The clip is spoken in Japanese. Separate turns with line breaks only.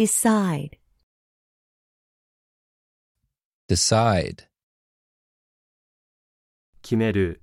decide
decide 決める